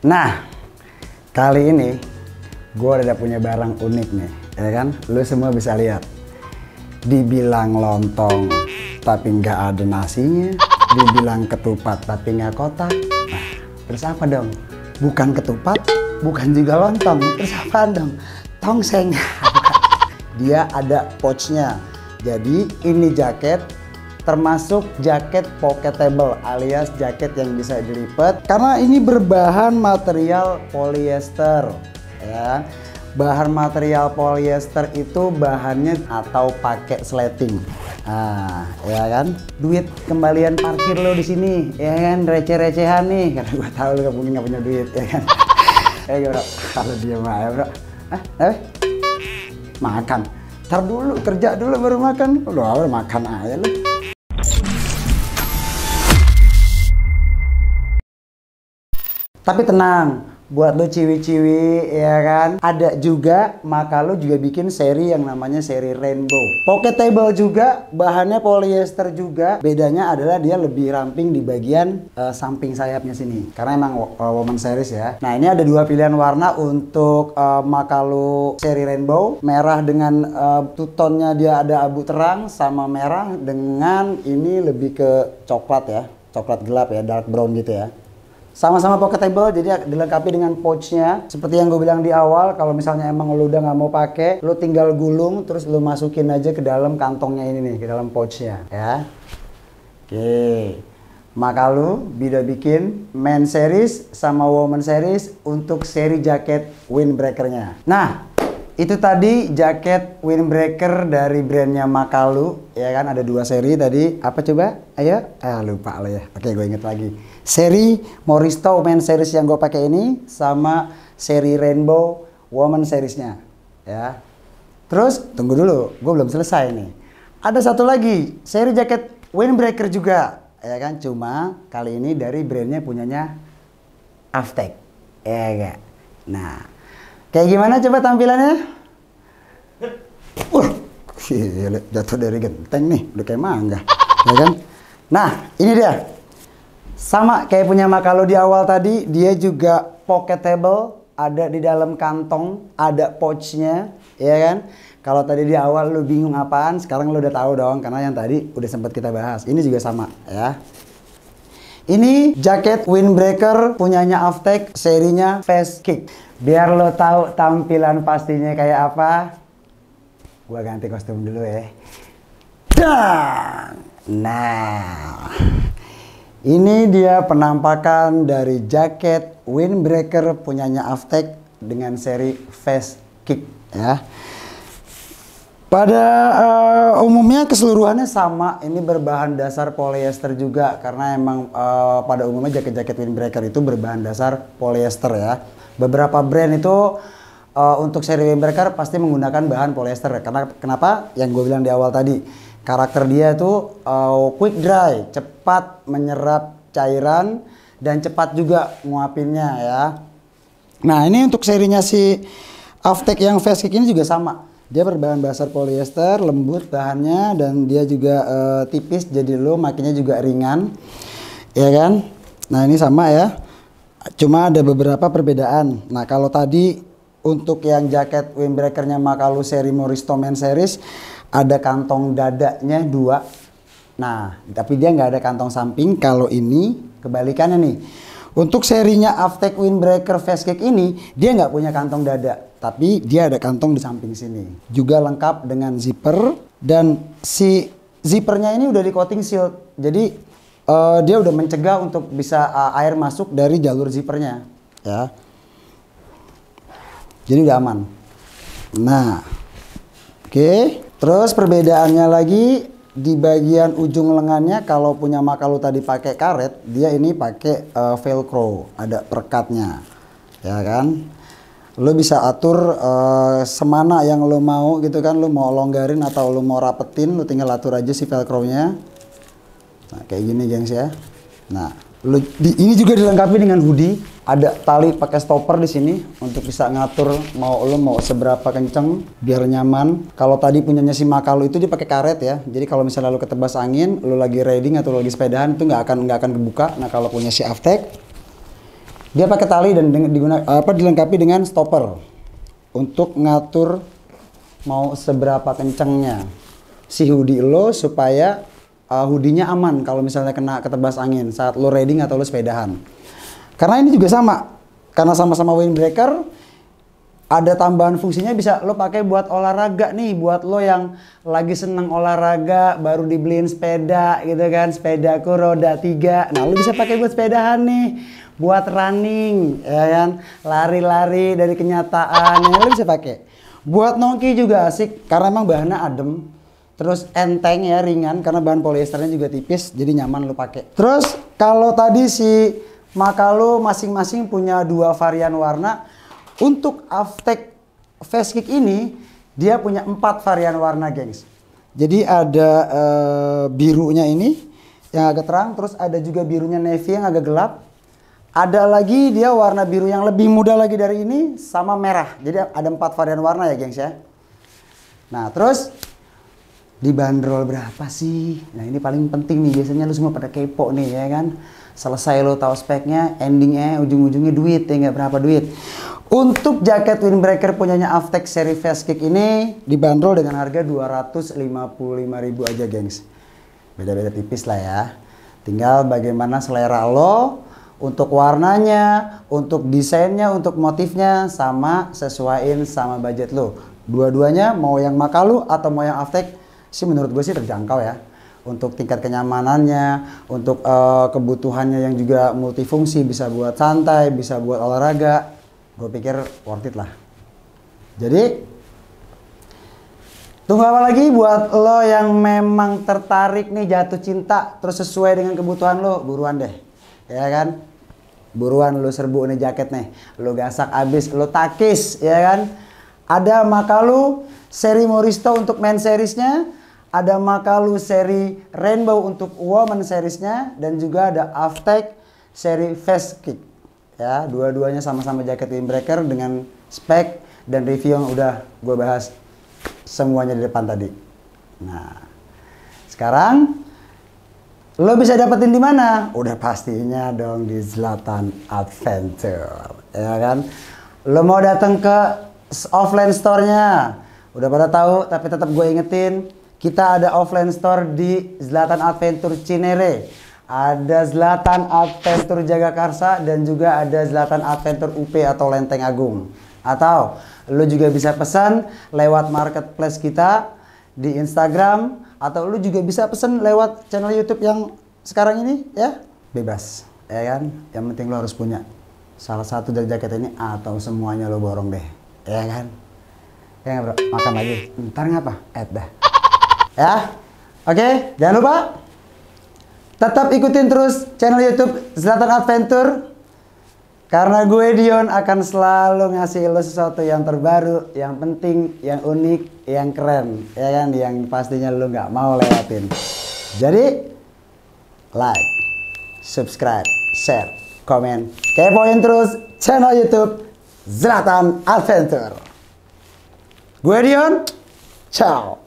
Nah, kali ini gue udah punya barang unik nih, ya kan? Lu semua bisa lihat. Dibilang lontong, tapi nggak ada nasinya. Dibilang ketupat, tapi nggak kotak. Nah, terus apa dong? Bukan ketupat, bukan juga lontong. Terus apa dong? Tongseng. Dia ada pouchnya. Jadi ini jaket termasuk jaket pocketable alias jaket yang bisa dilipat karena ini berbahan material polyester ya bahan material polyester itu bahannya atau pakai sleting ah ya kan? Duit kembalian parkir lo di sini, ya kan? Receh-recehan nih, karena gue tahu lo mungkin nggak punya duit, ya kan? eh, bro, kalau dia mah, ya bro. Eh, eh, makan. Ntar dulu, kerja dulu baru makan. Udah, makan aja lo. Tapi tenang, buat lo ciwi-ciwi ya kan ada juga maka lu juga bikin seri yang namanya seri rainbow pocket table juga bahannya polyester juga bedanya adalah dia lebih ramping di bagian uh, samping sayapnya sini karena emang uh, woman series ya nah ini ada dua pilihan warna untuk uh, eh, makalu seri rainbow merah dengan uh, tutonnya dia ada abu terang sama merah dengan ini lebih ke coklat ya coklat gelap ya dark brown gitu ya sama-sama pocketable, jadi dilengkapi dengan pouchnya. Seperti yang gue bilang di awal, kalau misalnya emang lo udah nggak mau pakai, lo tinggal gulung, terus lo masukin aja ke dalam kantongnya ini nih, ke dalam pouchnya, ya. Oke. Maka lu bida bikin men series sama woman series untuk seri jaket windbreakernya. Nah, itu tadi jaket windbreaker dari brandnya Makalu, ya kan ada dua seri tadi. Apa coba? Ayo, ah lupa lah ya. Oke, gue inget lagi. Seri Moristo men Series yang gue pakai ini sama seri Rainbow Woman Seriesnya, ya. Terus tunggu dulu, gue belum selesai nih. Ada satu lagi seri jaket windbreaker juga, ya kan? Cuma kali ini dari brandnya punyanya Aftek, ya gak? Nah, Kayak gimana coba tampilannya? Uh, jatuh dari genteng nih, udah kayak mangga. ya kan? Nah, ini dia. Sama kayak punya Makalo di awal tadi, dia juga pocketable, ada di dalam kantong, ada pouchnya, ya kan? Kalau tadi di awal lu bingung apaan, sekarang lu udah tahu dong karena yang tadi udah sempet kita bahas. Ini juga sama, ya. Ini jaket windbreaker punyanya Aftec, serinya Fast Kick. Biar lo tahu tampilan pastinya kayak apa, gua ganti kostum dulu ya. Dang! Nah, ini dia penampakan dari jaket windbreaker punyanya Aftek dengan seri Face Kick ya. Pada uh, umumnya keseluruhannya sama, ini berbahan dasar polyester juga karena emang uh, pada umumnya jaket-jaket windbreaker itu berbahan dasar polyester ya beberapa brand itu uh, untuk seri windbreaker pasti menggunakan bahan polyester karena kenapa yang gue bilang di awal tadi karakter dia itu uh, quick dry cepat menyerap cairan dan cepat juga nguapinnya ya nah ini untuk serinya si aftek yang face kick ini juga sama dia berbahan dasar polyester lembut bahannya dan dia juga uh, tipis jadi lo makinnya juga ringan ya kan nah ini sama ya Cuma ada beberapa perbedaan. Nah, kalau tadi untuk yang jaket windbreaker-nya Makalu seri Moristo Tomen Series ada kantong dadanya dua. Nah, tapi dia nggak ada kantong samping. Kalau ini kebalikannya nih. Untuk serinya Aftek Windbreaker Facecake ini, dia nggak punya kantong dada, tapi dia ada kantong di samping sini. Juga lengkap dengan zipper dan si zippernya ini udah di coating seal. Jadi uh, dia udah mencegah untuk bisa uh, air masuk dari jalur zippernya ya jadi udah aman nah oke okay. terus perbedaannya lagi di bagian ujung lengannya kalau punya makalu tadi pakai karet dia ini pakai uh, velcro ada perkatnya ya kan lo bisa atur uh, semana yang lo mau gitu kan lo mau longgarin atau lo mau rapetin lo tinggal atur aja si velcro nya Nah, kayak gini gengs ya. Nah, di, ini juga dilengkapi dengan hoodie. Ada tali pakai stopper di sini untuk bisa ngatur mau lo mau seberapa kenceng biar nyaman. Kalau tadi punyanya si Makalu itu dia pakai karet ya. Jadi kalau misalnya lo ketebas angin, lo lagi riding atau lo lagi sepedaan itu nggak akan nggak akan kebuka. Nah kalau punya si aftek dia pakai tali dan digunakan apa dilengkapi dengan stopper untuk ngatur mau seberapa kencengnya si hoodie lo supaya uh, hoodie-nya aman kalau misalnya kena ketebas angin saat lo riding atau lo sepedahan. Karena ini juga sama, karena sama-sama windbreaker, ada tambahan fungsinya bisa lo pakai buat olahraga nih buat lo yang lagi seneng olahraga baru dibeliin sepeda gitu kan sepeda sepedaku roda tiga nah lo bisa pakai buat sepedahan nih buat running ya kan lari-lari dari kenyataan yang lo bisa pakai buat nongki juga asik karena emang bahannya adem Terus enteng ya, ringan karena bahan polyesternya juga tipis, jadi nyaman lu pakai. Terus kalau tadi si Makalo masing-masing punya dua varian warna. Untuk Aftek Face Kick ini dia punya empat varian warna, gengs. Jadi ada uh, birunya ini yang agak terang, terus ada juga birunya navy yang agak gelap. Ada lagi dia warna biru yang lebih muda lagi dari ini sama merah. Jadi ada empat varian warna ya, gengs ya. Nah, terus dibanderol berapa sih? Nah ini paling penting nih, biasanya lu semua pada kepo nih ya kan. Selesai lo tahu speknya, endingnya, ujung-ujungnya duit ya nggak berapa duit. Untuk jaket windbreaker punyanya Avtex seri Fast Kick ini dibanderol dengan harga 255.000 aja gengs. Beda-beda tipis lah ya. Tinggal bagaimana selera lo untuk warnanya, untuk desainnya, untuk motifnya sama sesuaiin sama budget lo. Dua-duanya mau yang Makalu atau mau yang Avtex? sih menurut gue sih terjangkau ya untuk tingkat kenyamanannya, untuk uh, kebutuhannya yang juga multifungsi, bisa buat santai, bisa buat olahraga, gue pikir worth it lah. Jadi tunggu apa lagi buat lo yang memang tertarik nih jatuh cinta terus sesuai dengan kebutuhan lo, buruan deh, ya kan? Buruan lo serbu nih jaket nih, lo gasak abis, lo takis, ya kan? Ada makalu seri Moristo untuk main seriesnya, ada Makalu seri Rainbow untuk Woman seriesnya dan juga ada Aftek seri Fast Kick. Ya, dua-duanya sama-sama jaket windbreaker dengan spek dan review yang udah gue bahas semuanya di depan tadi. Nah, sekarang lo bisa dapetin di mana? Udah pastinya dong di Selatan Adventure, ya kan? Lo mau datang ke offline store-nya? Udah pada tahu, tapi tetap gue ingetin kita ada offline store di Zlatan Adventure Cinere, ada Zlatan Adventure Jagakarsa dan juga ada Zlatan Adventure UP atau Lenteng Agung. Atau lu juga bisa pesan lewat marketplace kita di Instagram atau lu juga bisa pesan lewat channel YouTube yang sekarang ini ya bebas ya kan yang penting lu harus punya salah satu dari jaket ini atau semuanya lu borong deh ya kan ya bro makan lagi ntar ngapa Ed dah ya. Oke, jangan lupa tetap ikutin terus channel YouTube Zlatan Adventure karena gue Dion akan selalu ngasih lo sesuatu yang terbaru, yang penting, yang unik, yang keren, ya kan? Yang pastinya lo nggak mau lewatin. Jadi like, subscribe, share, komen, kepoin terus channel YouTube Zlatan Adventure. Gue Dion, ciao.